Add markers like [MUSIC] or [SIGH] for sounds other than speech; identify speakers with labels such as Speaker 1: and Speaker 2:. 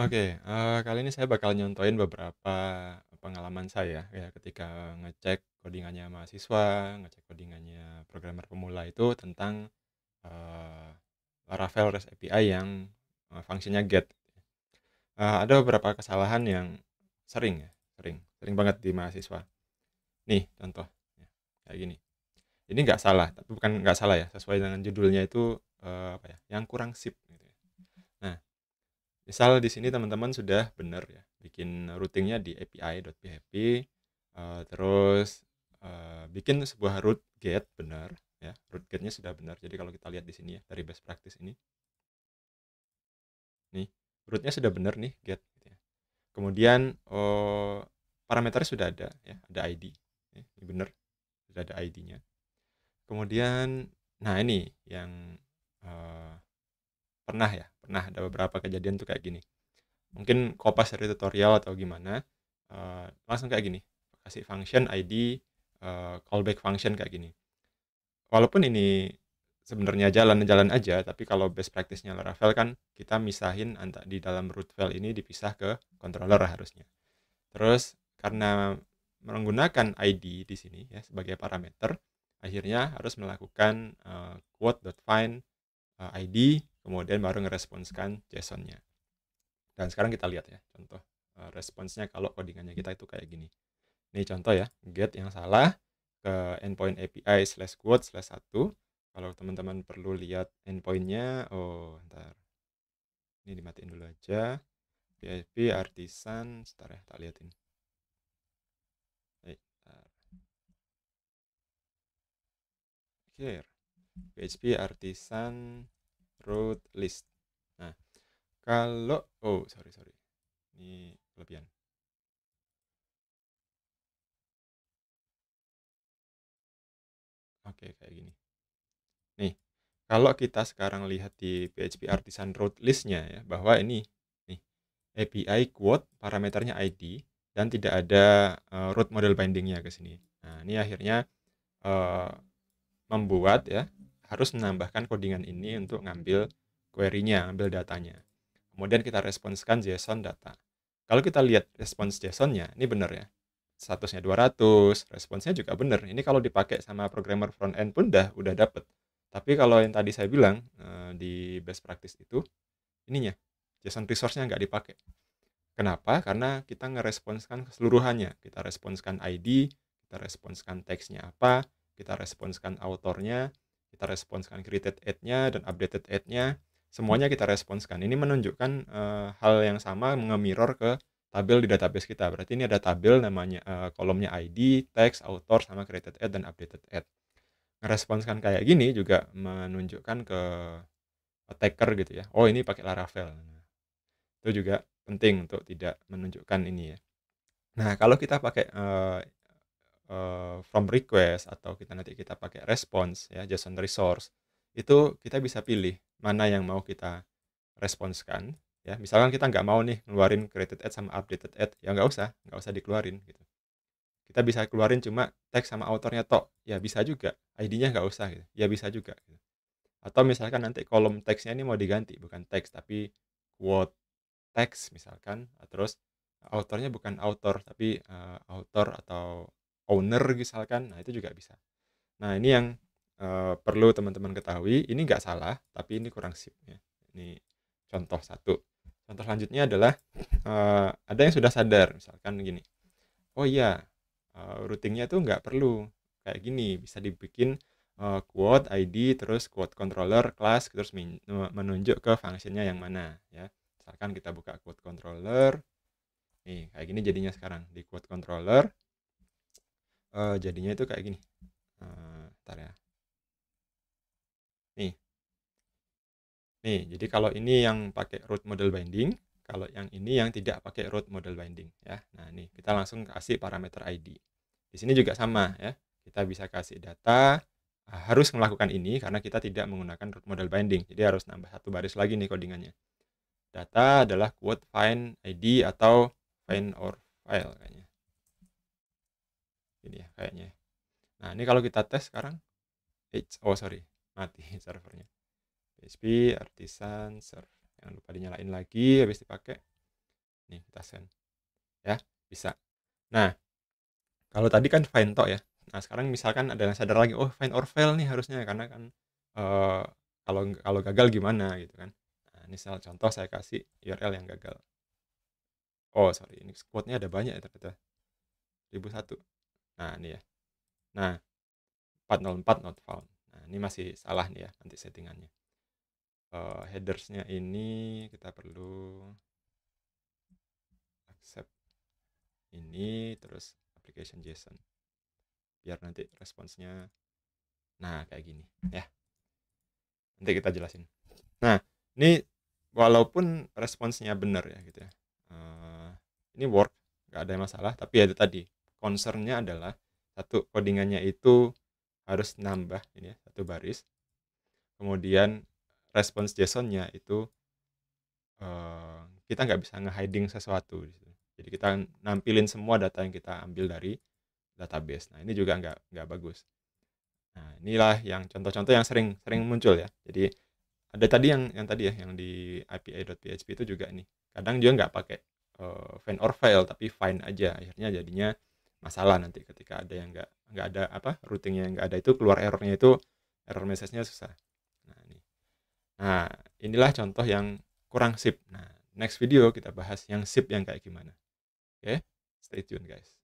Speaker 1: Oke, uh, kali ini saya bakal nyontoin beberapa pengalaman saya ya ketika ngecek codingannya mahasiswa, ngecek codingannya programmer pemula itu tentang, uh, Laravel REST API yang, uh, fungsinya GET. Uh, ada beberapa kesalahan yang sering ya, sering sering banget di mahasiswa. Nih contoh, ya, kayak gini. Ini nggak salah, tapi bukan nggak salah ya, sesuai dengan judulnya itu, uh, apa ya, yang kurang sip misal di sini teman-teman sudah benar ya bikin routingnya di api.php uh, eh, terus uh, bikin sebuah root get benar ya root getnya sudah benar jadi kalau kita lihat di sini ya dari best practice ini nih rootnya sudah benar nih get gitu ya. kemudian oh, parameternya sudah ada ya ada id ya, ini benar sudah ada id-nya kemudian nah ini yang uh, pernah ya pernah ada beberapa kejadian tuh kayak gini mungkin kopas dari tutorial atau gimana uh, langsung kayak gini kasih function id uh, eh, callback function kayak gini walaupun ini sebenarnya jalan-jalan aja tapi kalau best practice-nya Laravel kan kita misahin di dalam root file ini dipisah ke controller harusnya terus karena menggunakan ID di sini ya sebagai parameter akhirnya harus melakukan uh, eh, quote.find uh, ID kemudian baru ngeresponskan JSON-nya. Dan sekarang kita lihat ya, contoh eh, responsnya kalau codingannya kita itu kayak gini. Ini contoh ya, get yang salah ke endpoint API slash quote slash 1. Kalau teman-teman perlu lihat endpointnya, oh ntar. Ini dimatiin dulu aja. PHP artisan, sebentar ya, tak liatin. here PHP artisan root list. Nah, kalau oh sorry sorry, ini kelebihan. Oke kayak gini. Nih, kalau kita sekarang lihat di PHP Artisan root listnya ya bahwa ini nih API quote parameternya ID dan tidak ada uh, eh, root model bindingnya ke sini. Nah, ini akhirnya uh, membuat ya harus menambahkan codingan ini untuk ngambil query-nya, ngambil datanya. Kemudian kita responskan JSON data. Kalau kita lihat respons JSON-nya, ini benar ya. Statusnya 200, responsnya juga benar. Ini kalau dipakai sama programmer front end pun dah udah dapet. Tapi kalau yang tadi saya bilang eh, di best practice itu, ininya, JSON resource-nya nggak dipakai. Kenapa? Karena kita ngeresponskan keseluruhannya. Kita responskan ID, kita responskan teksnya apa, kita responskan autornya, kita responskan created at nya dan updated at nya semuanya kita responskan ini menunjukkan uh, hal yang sama mengemirror ke tabel di database kita berarti ini ada tabel namanya uh, kolomnya ID, text, author sama created at dan updated at ngeresponskan kayak gini juga menunjukkan ke attacker gitu ya oh ini pakai Laravel nah, itu juga penting untuk tidak menunjukkan ini ya nah kalau kita pakai uh, uh, from request atau kita nanti kita pakai response ya JSON resource itu kita bisa pilih mana yang mau kita responskan ya misalkan kita nggak mau nih ngeluarin created at sama updated at ya nggak usah nggak usah dikeluarin gitu kita bisa keluarin cuma teks sama autornya tok ya bisa juga ID-nya nggak usah gitu ya bisa juga gitu. atau misalkan nanti kolom teksnya ini mau diganti bukan teks tapi quote teks misalkan terus autornya bukan author tapi uh, author atau owner misalkan nah itu juga bisa nah ini yang uh, perlu teman-teman ketahui ini nggak salah tapi ini kurang sip ya ini contoh satu contoh selanjutnya adalah uh, ada yang sudah sadar misalkan gini oh iya uh, routingnya tuh nggak perlu kayak gini bisa dibikin uh, quote ID terus quote controller class terus menunjuk ke fungsinya yang mana ya misalkan kita buka quote controller nih kayak gini jadinya sekarang di quote controller uh, jadinya itu kayak gini uh, ya nih nih jadi kalau ini yang pakai root model binding kalau yang ini yang tidak pakai root model binding ya nah nih kita langsung kasih parameter ID di sini juga sama ya kita bisa kasih data eh, harus melakukan ini karena kita tidak menggunakan root model binding jadi harus nambah satu baris lagi nih codingannya data adalah quote find ID atau find or file kayaknya ini ya kayaknya ya. nah ini kalau kita tes sekarang oh sorry mati [LAUGHS] servernya PHP artisan server jangan lupa dinyalain lagi habis dipakai nih kita send ya bisa nah kalau tadi kan find to ya nah sekarang misalkan ada yang sadar lagi oh find or fail nih harusnya karena kan uh, kalau kalau gagal gimana gitu kan nah, ini salah contoh saya kasih URL yang gagal oh sorry ini quote-nya ada banyak ya ternyata 1001 Nah, ini ya. Nah, 404 not found. Nah, ini masih salah nih ya nanti settingannya. Uh, headersnya ini kita perlu accept ini terus application JSON biar nanti responsnya nah kayak gini ya nanti kita jelasin nah ini walaupun responsnya benar ya gitu ya uh, ini work nggak ada masalah tapi ya itu tadi concernnya adalah satu codingannya itu harus nambah ini ya, satu baris kemudian response JSON-nya itu uh, kita nggak bisa nge-hiding sesuatu gitu. jadi kita nampilin semua data yang kita ambil dari database nah ini juga nggak nggak bagus nah inilah yang contoh-contoh yang sering sering muncul ya jadi ada tadi yang yang tadi ya yang di ipa.php itu juga nih kadang juga nggak pakai uh, eh, find or file tapi find aja akhirnya jadinya masalah nanti ketika ada yang nggak nggak ada apa routingnya yang nggak ada itu keluar errornya itu error message-nya susah nah ini nah inilah contoh yang kurang sip nah next video kita bahas yang sip yang kayak gimana oke okay? stay tune guys